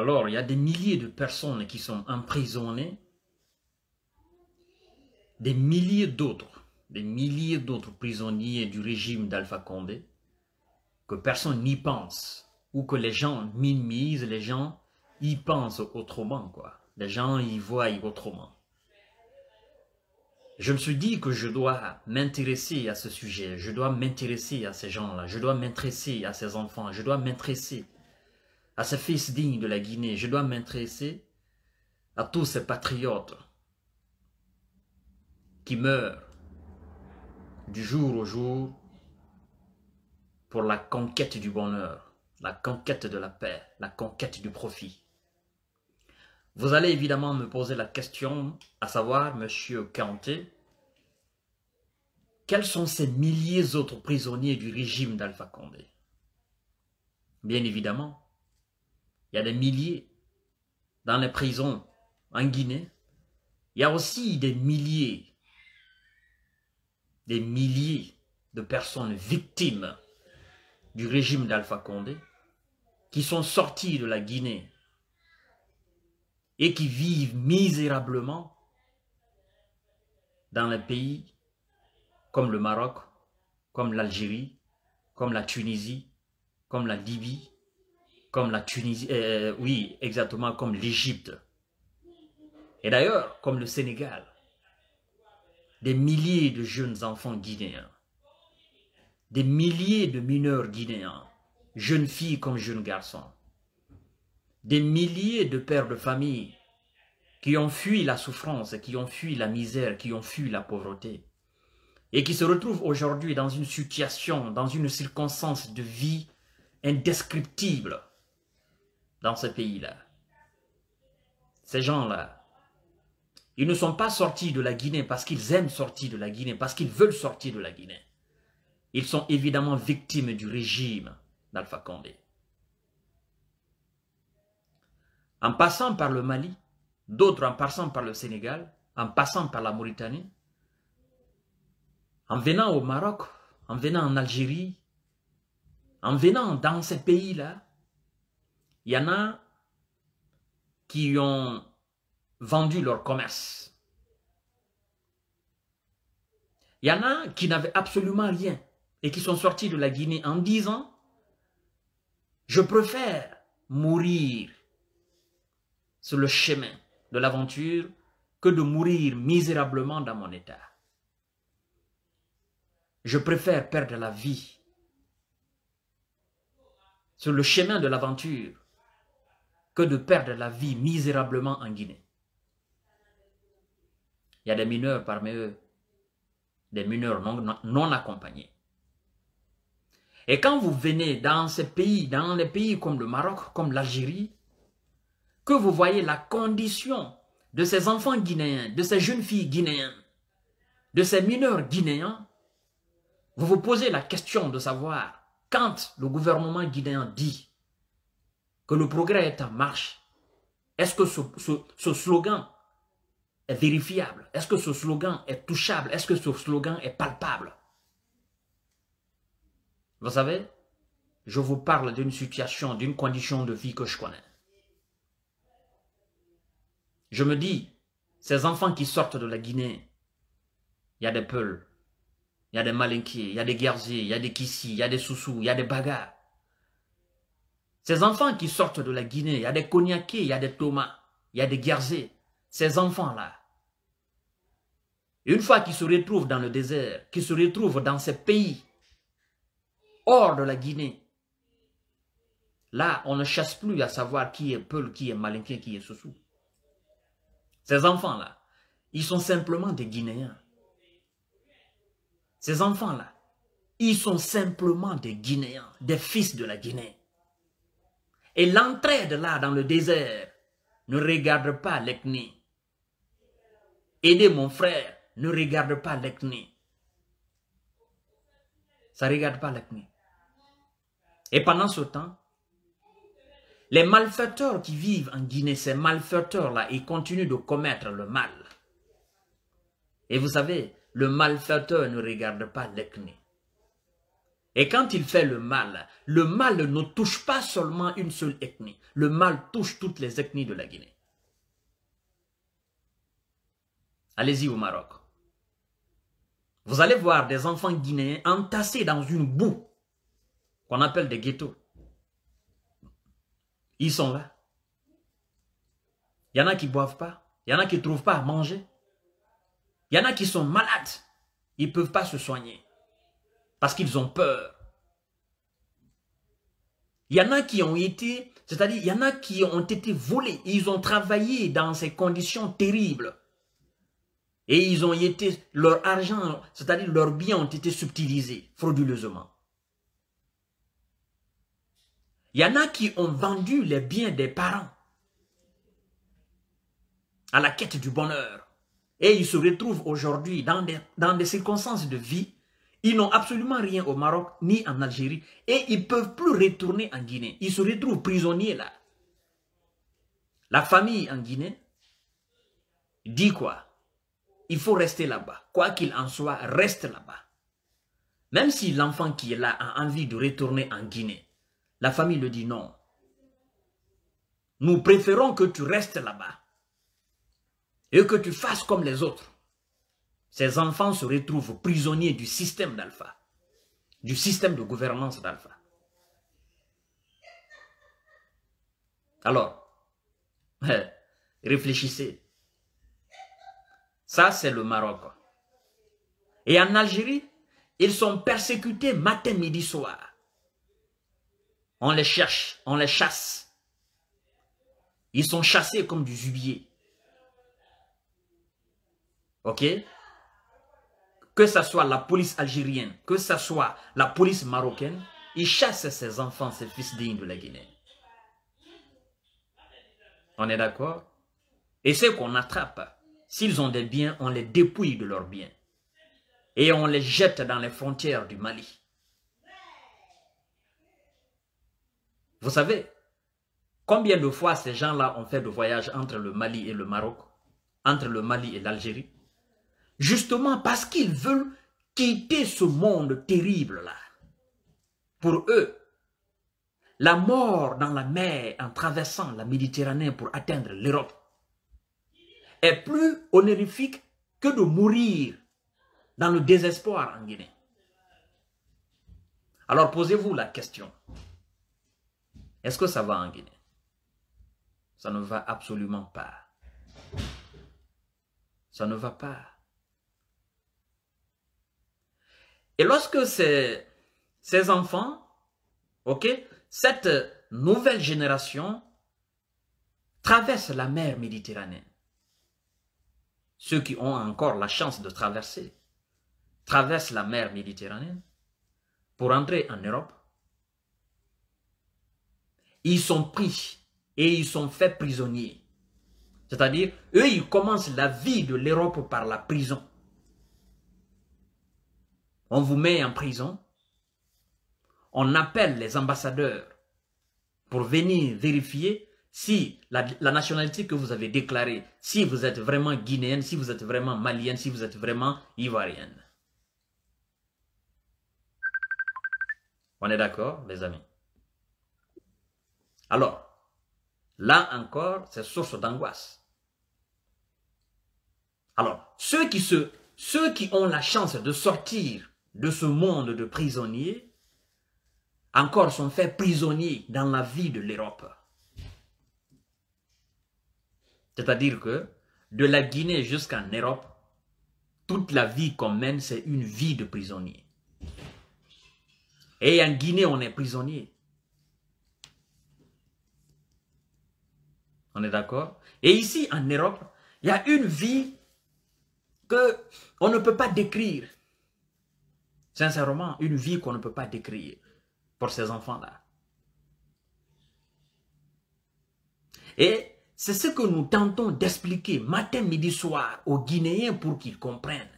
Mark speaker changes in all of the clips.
Speaker 1: Alors, il y a des milliers de personnes qui sont emprisonnées, des milliers d'autres, des milliers d'autres prisonniers du régime d'Alpha Condé, que personne n'y pense, ou que les gens minimisent, les gens y pensent autrement, quoi. Les gens y voient autrement. Je me suis dit que je dois m'intéresser à ce sujet, je dois m'intéresser à ces gens-là, je dois m'intéresser à ces enfants, je dois m'intéresser à ce fils digne de la Guinée. Je dois m'intéresser à tous ces patriotes qui meurent du jour au jour pour la conquête du bonheur, la conquête de la paix, la conquête du profit. Vous allez évidemment me poser la question, à savoir, Monsieur Kanté, quels sont ces milliers d'autres prisonniers du régime d'Alpha Condé Bien évidemment, il y a des milliers dans les prisons en Guinée. Il y a aussi des milliers, des milliers de personnes victimes du régime d'Alpha Condé qui sont sorties de la Guinée et qui vivent misérablement dans les pays comme le Maroc, comme l'Algérie, comme la Tunisie, comme la Libye, comme la Tunisie, euh, oui, exactement comme l'Égypte. Et d'ailleurs, comme le Sénégal. Des milliers de jeunes enfants guinéens, des milliers de mineurs guinéens, jeunes filles comme jeunes garçons, des milliers de pères de famille qui ont fui la souffrance, qui ont fui la misère, qui ont fui la pauvreté, et qui se retrouvent aujourd'hui dans une situation, dans une circonstance de vie indescriptible, dans ces pays-là. Ces gens-là, ils ne sont pas sortis de la Guinée parce qu'ils aiment sortir de la Guinée, parce qu'ils veulent sortir de la Guinée. Ils sont évidemment victimes du régime d'Alpha Condé. En passant par le Mali, d'autres en passant par le Sénégal, en passant par la Mauritanie, en venant au Maroc, en venant en Algérie, en venant dans ces pays-là, il y en a qui ont vendu leur commerce. Il y en a qui n'avaient absolument rien et qui sont sortis de la Guinée en disant « Je préfère mourir sur le chemin de l'aventure que de mourir misérablement dans mon état. Je préfère perdre la vie sur le chemin de l'aventure que de perdre la vie misérablement en Guinée. Il y a des mineurs parmi eux, des mineurs non, accompagnés. Et quand vous venez dans ces pays, dans les pays comme le Maroc, comme l'Algérie, que vous voyez la condition de ces enfants guinéens, de ces jeunes filles guinéennes, de ces mineurs guinéens, vous vous posez la question de savoir quand le gouvernement guinéen dit que le progrès est en marche, est-ce que ce, slogan est vérifiable Est-ce que ce slogan est touchable Est-ce que ce slogan est palpable Vous savez, je vous parle d'une situation, d'une condition de vie que je connais. Je me dis, ces enfants qui sortent de la Guinée, il y a des peuls, il y a des malinquiers, il y a des guerriers, il y a des kissis, il y a des soussous, il y a des bagarres. Ces enfants qui sortent de la Guinée, il y a des Cognacés, il y a des Thomas, il y a des Guerzés, ces enfants-là. Une fois qu'ils se retrouvent dans le désert, qu'ils se retrouvent dans ces pays, hors de la Guinée, là, on ne chasse plus à savoir qui est Peul, qui est Malinquin, qui est Soussou. Ces enfants-là, ils sont simplement des Guinéens. Ces enfants-là, ils sont simplement des Guinéens, des fils de la Guinée. Et l'entraide là dans le désert, ne regarde pas l'ethnie. Aider mon frère, ne regarde pas l'ethnie. Ça ne regarde pas l'ethnie. Et pendant ce temps, les malfaiteurs qui vivent en Guinée, ces malfaiteurs-là, ils continuent de commettre le mal. Et vous savez, le malfaiteur ne regarde pas l'ethnie. Et quand il fait le mal, le mal ne touche pas seulement une seule ethnie. Le mal touche toutes les ethnies de la Guinée. Allez-y au Maroc. Vous allez voir des enfants guinéens entassés dans une boue qu'on appelle des ghettos. Ils sont là. Il y en a qui ne boivent pas. Il y en a qui ne trouvent pas à manger. Il y en a qui sont malades. Ils ne peuvent pas se soigner parce qu'ils ont peur. Il y en a qui ont été, c'est-à-dire, il y en a qui ont été volés. Ils ont travaillé dans ces conditions terribles. Et ils ont été, leur argent, c'est-à-dire leurs biens ont été subtilisés frauduleusement. Il y en a qui ont vendu les biens des parents à la quête du bonheur. Et ils se retrouvent aujourd'hui dans des, dans des circonstances de vie ils n'ont absolument rien au Maroc ni en Algérie et ils ne peuvent plus retourner en Guinée. Ils se retrouvent prisonniers là. La famille en Guinée dit quoi Il faut rester là-bas. Quoi qu'il en soit, reste là-bas. Même si l'enfant qui est là a envie de retourner en Guinée, la famille le dit non. Nous préférons que tu restes là-bas et que tu fasses comme les autres. Ces enfants se retrouvent prisonniers du système d'Alpha, du système de gouvernance d'Alpha. Alors, réfléchissez. Ça, c'est le Maroc. Et en Algérie, ils sont persécutés matin, midi, soir. On les cherche, on les chasse. Ils sont chassés comme du zubier. OK que ce soit la police algérienne, que ce soit la police marocaine, ils chassent ces enfants, ces fils dignes de la Guinée. On est d'accord Et ceux qu'on attrape, s'ils ont des biens, on les dépouille de leurs biens. Et on les jette dans les frontières du Mali. Vous savez, combien de fois ces gens-là ont fait de voyages entre le Mali et le Maroc, entre le Mali et l'Algérie Justement parce qu'ils veulent quitter ce monde terrible-là. Pour eux, la mort dans la mer en traversant la Méditerranée pour atteindre l'Europe est plus honorifique que de mourir dans le désespoir en Guinée. Alors posez-vous la question. Est-ce que ça va en Guinée Ça ne va absolument pas. Ça ne va pas. Et lorsque ces, enfants, cette nouvelle génération traverse la mer Méditerranée, ceux qui ont encore la chance de traverser, traversent la mer Méditerranée pour entrer en Europe, ils sont pris et ils sont faits prisonniers. C'est-à-dire, eux, ils commencent la vie de l'Europe par la prison on vous met en prison, on appelle les ambassadeurs pour venir vérifier si la, nationalité que vous avez déclarée, si vous êtes vraiment guinéenne, si vous êtes vraiment malienne, si vous êtes vraiment ivoirienne. On est d'accord, les amis Alors, là encore, c'est source d'angoisse. Alors, ceux qui, ceux qui ont la chance de sortir de ce monde de prisonniers, encore sont faits prisonniers dans la vie de l'Europe. C'est-à-dire que de la Guinée jusqu'en Europe, toute la vie qu'on mène, c'est une vie de prisonnier. Et en Guinée, on est prisonnier. On est d'accord Et ici, en Europe, il y a une vie que on ne peut pas décrire. Sincèrement, une vie qu'on ne peut pas décrire pour ces enfants-là. Et c'est ce que nous tentons d'expliquer matin, midi, soir aux Guinéens pour qu'ils comprennent.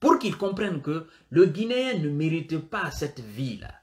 Speaker 1: Pour qu'ils comprennent que le Guinéen ne mérite pas cette vie-là.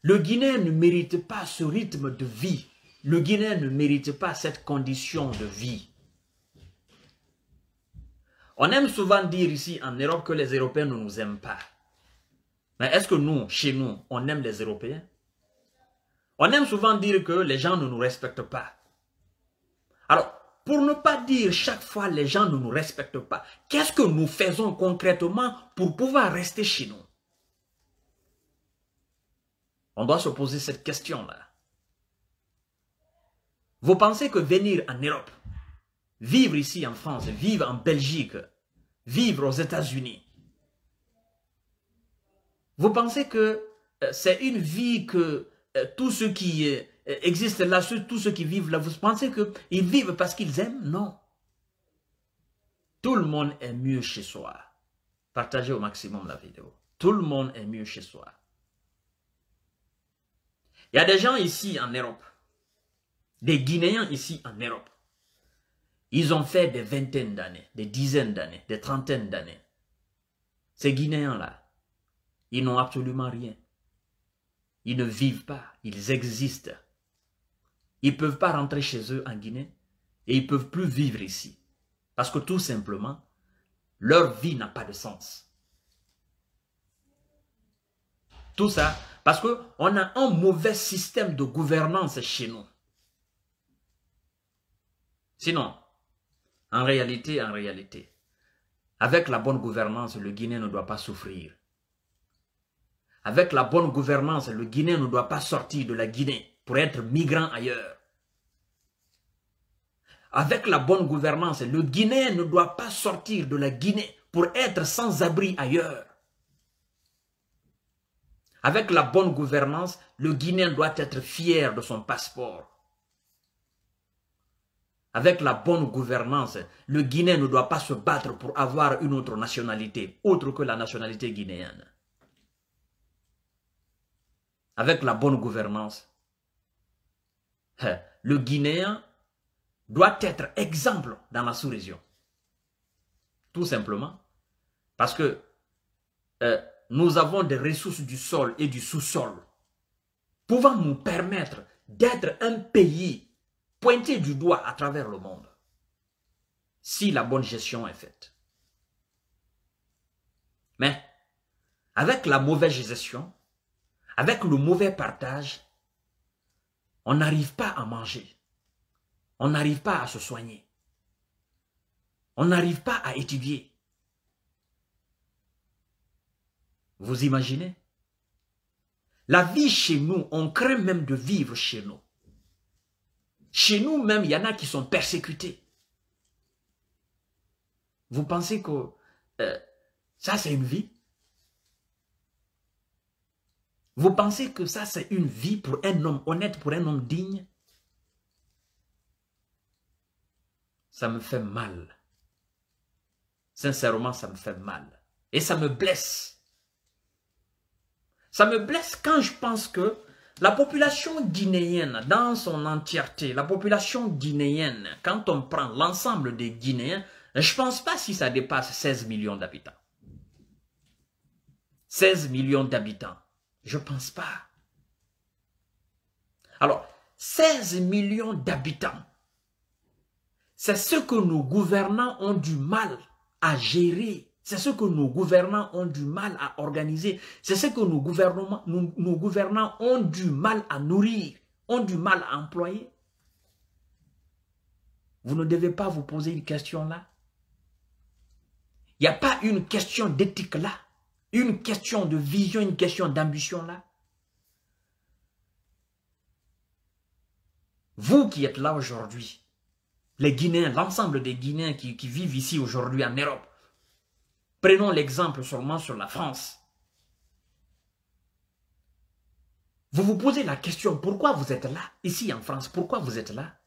Speaker 1: Le Guinéen ne mérite pas ce rythme de vie. Le Guinéen ne mérite pas cette condition de vie. On aime souvent dire ici en Europe que les Européens ne nous aiment pas. Mais est-ce que nous, chez nous, on aime les Européens On aime souvent dire que les gens ne nous respectent pas. Alors, pour ne pas dire chaque fois les gens ne nous respectent pas, qu'est-ce que nous faisons concrètement pour pouvoir rester chez nous On doit se poser cette question-là. Vous pensez que venir en Europe, vivre ici en France, vivre en Belgique, vivre aux États-Unis. Vous pensez que euh, c'est une vie que euh, tous ceux qui euh, existent là, tous ceux qui vivent là, vous pensez qu'ils vivent parce qu'ils aiment Non. Tout le monde est mieux chez soi. Partagez au maximum la vidéo. Tout le monde est mieux chez soi. Il y a des gens ici en Europe, des Guinéens ici en Europe, ils ont fait des vingtaines d'années, des dizaines d'années, des trentaines d'années. Ces Guinéens-là, ils n'ont absolument rien. Ils ne vivent pas, ils existent. Ils ne peuvent pas rentrer chez eux en Guinée et ils ne peuvent plus vivre ici. Parce que tout simplement, leur vie n'a pas de sens. Tout ça parce qu'on a un mauvais système de gouvernance chez nous. Sinon, en réalité, en réalité, avec la bonne gouvernance, le Guinéen ne doit pas souffrir. Avec la bonne gouvernance, le Guinéen ne doit pas sortir de la Guinée pour être migrant ailleurs. Avec la bonne gouvernance, le Guinéen ne doit pas sortir de la Guinée pour être sans abri ailleurs. Avec la bonne gouvernance, le Guinéen doit être fier de son passeport avec la bonne gouvernance, le Guinéen ne doit pas se battre pour avoir une autre nationalité, autre que la nationalité guinéenne. Avec la bonne gouvernance, hein, le Guinéen doit être exemple dans la sous-région. Tout simplement parce que euh, nous avons des ressources du sol et du sous-sol pouvant nous permettre d'être un pays Pointer du doigt à travers le monde si la bonne gestion est faite. Mais avec la mauvaise gestion, avec le mauvais partage, on n'arrive pas à manger, on n'arrive pas à se soigner, on n'arrive pas à étudier. Vous imaginez La vie chez nous, on craint même de vivre chez nous. Chez nous même, il y en a qui sont persécutés. Vous pensez que euh, ça, c'est une vie Vous pensez que ça, c'est une vie pour un homme honnête, pour un homme digne Ça me fait mal. Sincèrement, ça me fait mal. Et ça me blesse. Ça me blesse quand je pense que la population guinéenne dans son entièreté, la population guinéenne, quand on prend l'ensemble des Guinéens, je pense pas si ça dépasse 16 millions d'habitants. 16 millions d'habitants. Je ne pense pas. Alors, 16 millions d'habitants. C'est ce que nos gouvernants ont du mal à gérer. C'est ce que nos gouvernants ont du mal à organiser. C'est ce que nos, gouvernements, nos, gouvernants ont du mal à nourrir, ont du mal à employer. Vous ne devez pas vous poser une question là. Il n'y a pas une question d'éthique là, une question de vision, une question d'ambition là. Vous qui êtes là aujourd'hui, les Guinéens, l'ensemble des Guinéens qui vivent ici aujourd'hui en Europe, Prenons l'exemple seulement sur la France. Vous vous posez la question, pourquoi vous êtes là, ici en France Pourquoi vous êtes là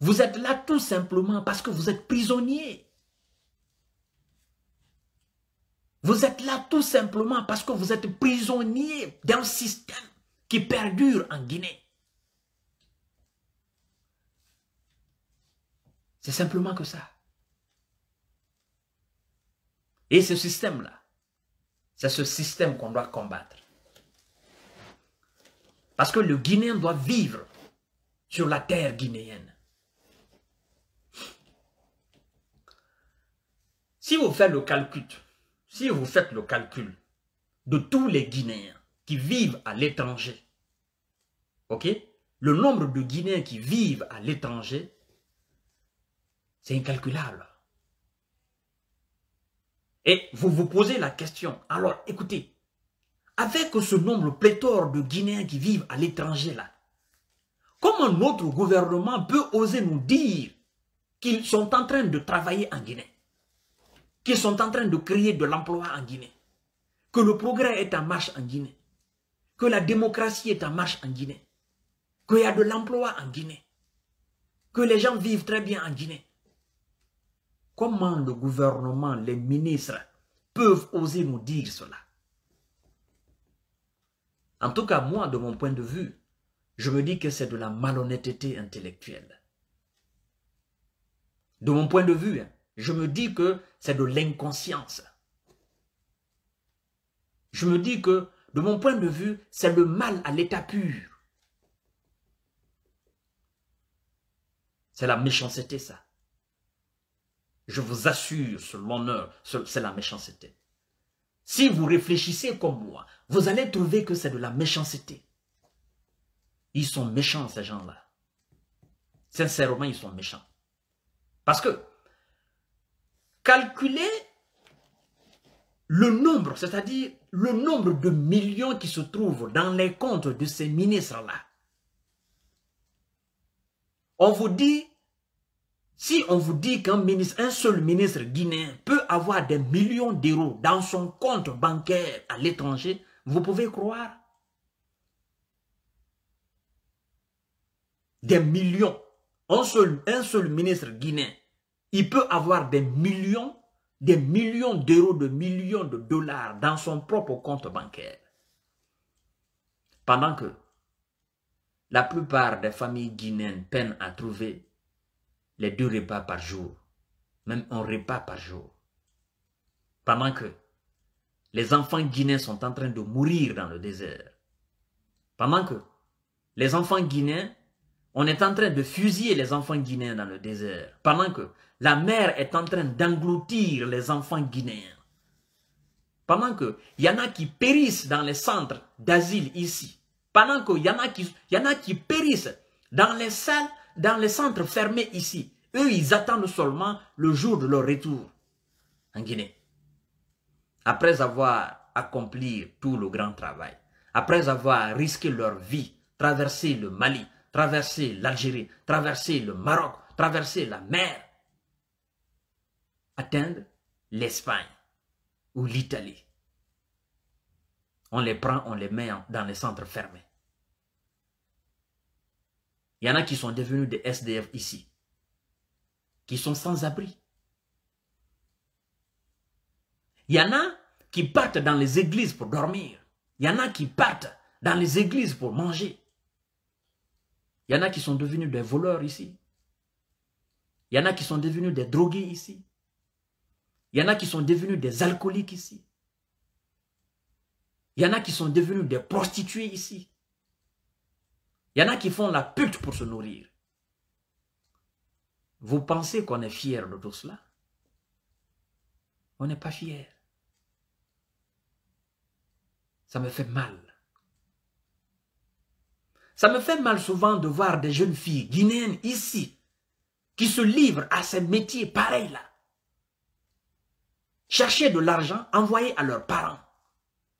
Speaker 1: Vous êtes là tout simplement parce que vous êtes prisonnier. Vous êtes là tout simplement parce que vous êtes prisonnier d'un système qui perdure en Guinée. C'est simplement que ça. Et ce système-là, c'est ce système qu'on doit combattre. Parce que le Guinéen doit vivre sur la terre guinéenne. Si vous faites le calcul, si vous faites le calcul de tous les Guinéens qui vivent à l'étranger, ok, le nombre de Guinéens qui vivent à l'étranger, c'est incalculable. Et vous vous posez la question. Alors, écoutez, avec ce nombre pléthore de Guinéens qui vivent à l'étranger là, comment notre gouvernement peut oser nous dire qu'ils sont en train de travailler en Guinée, qu'ils sont en train de créer de l'emploi en Guinée, que le progrès est en marche en Guinée, que la démocratie est en marche en Guinée, qu'il y a de l'emploi en Guinée, que les gens vivent très bien en Guinée. Comment le gouvernement, les ministres peuvent oser nous dire cela En tout cas, moi, de mon point de vue, je me dis que c'est de la malhonnêteté intellectuelle. De mon point de vue, hein, je me dis que c'est de l'inconscience. Je me dis que, de mon point de vue, c'est le mal à l'état pur. C'est la méchanceté, ça. Je vous assure sur l'honneur, c'est la méchanceté. Si vous réfléchissez comme moi, vous allez trouver que c'est de la méchanceté. Ils sont méchants, ces gens-là. Sincèrement, ils sont méchants. Parce que calculer le nombre, c'est-à-dire le nombre de millions qui se trouvent dans les comptes de ces ministres-là, on vous dit si on vous dit qu'un ministre, un seul ministre guinéen peut avoir des millions d'euros dans son compte bancaire à l'étranger, vous pouvez croire Des millions. Un seul, un seul ministre guinéen, il peut avoir des millions, des millions d'euros, des millions de dollars dans son propre compte bancaire. Pendant que la plupart des familles guinéennes peinent à trouver les deux repas par jour, même un repas par jour. Pendant que les enfants guinéens sont en train de mourir dans le désert, pendant que les enfants guinéens, on est en train de fusiller les enfants guinéens dans le désert, pendant que la mer est en train d'engloutir les enfants guinéens, pendant que il y en a qui périssent dans les centres d'asile ici, pendant qu'il y, en y en a qui périssent dans les salles dans les centres fermés ici. Eux, ils attendent seulement le jour de leur retour en Guinée. Après avoir accompli tout le grand travail, après avoir risqué leur vie, traversé le Mali, traversé l'Algérie, traversé le Maroc, traversé la mer, atteindre l'Espagne ou l'Italie. On les prend, on les met dans les centres fermés. Il y en a qui sont devenus des SDF ici, qui sont sans abri. Il y en a qui partent dans les églises pour dormir. Il y en a qui partent dans les églises pour manger. Il y en a qui sont devenus des voleurs ici. Il y en a qui sont devenus des drogués ici. Il y en a qui sont devenus des alcooliques ici. Il y en a qui sont devenus des prostituées ici. Il y en a qui font la pute pour se nourrir. Vous pensez qu'on est fier de tout cela On n'est pas fier. Ça me fait mal. Ça me fait mal souvent de voir des jeunes filles guinéennes ici qui se livrent à ces métiers pareils là. Chercher de l'argent envoyer à leurs parents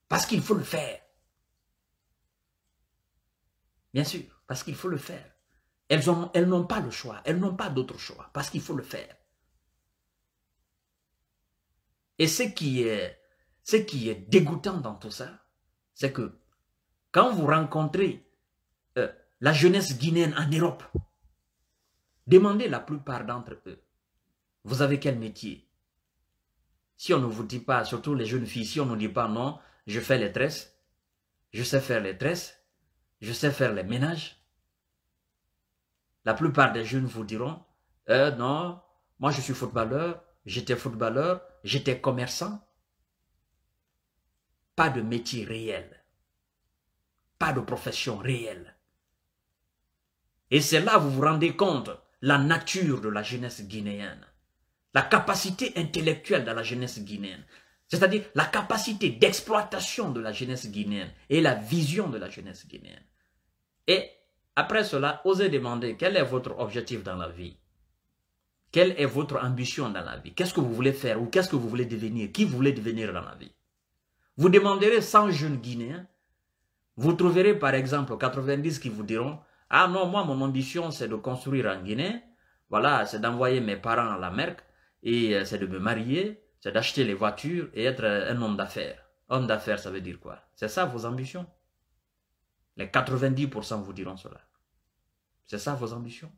Speaker 1: parce qu'il faut le faire. Bien sûr, parce qu'il faut le faire. Elles n'ont elles pas le choix, elles n'ont pas d'autre choix, parce qu'il faut le faire. Et ce qui est, ce qui est dégoûtant dans tout ça, c'est que quand vous rencontrez euh, la jeunesse guinéenne en Europe, demandez la plupart d'entre eux, vous avez quel métier Si on ne vous dit pas, surtout les jeunes filles, si on ne dit pas non, je fais les tresses, je sais faire les tresses, je sais faire les ménages. La plupart des jeunes vous diront, euh, non, moi je suis footballeur, j'étais footballeur, j'étais commerçant. Pas de métier réel. Pas de profession réelle. Et c'est là que vous vous rendez compte la nature de la jeunesse guinéenne, la capacité intellectuelle de la jeunesse guinéenne, c'est-à-dire la capacité d'exploitation de la jeunesse guinéenne et la vision de la jeunesse guinéenne. Et après cela, osez demander quel est votre objectif dans la vie. Quelle est votre ambition dans la vie Qu'est-ce que vous voulez faire ou qu'est-ce que vous voulez devenir Qui vous voulez devenir dans la vie Vous demanderez 100 jeunes Guinéens. Vous trouverez par exemple 90 qui vous diront « Ah non, moi mon ambition c'est de construire en Guinée. Voilà, c'est d'envoyer mes parents à la mer et euh, c'est de me marier c'est d'acheter les voitures et être un homme d'affaires. Homme d'affaires, ça veut dire quoi C'est ça vos ambitions Les 90% vous diront cela. C'est ça vos ambitions